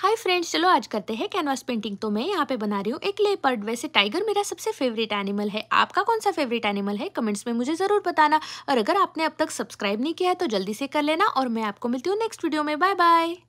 hi friends चलो आज करते हैं कैनवास पेंटिंग तो मैं यहाँ पे बना रही हूँ एक लेपर्ड वैसे टाइगर मेरा सबसे फेवरेट एनिमल है आपका कौन सा फेवरेट एनिमल है कमेंट्स में मुझे ज़रूर बताना और अगर आपने अब तक सब्सक्राइब नहीं किया है तो जल्दी से कर लेना और मैं आपको मिलती हूँ नेक्स्ट वीडियो में बाय बाय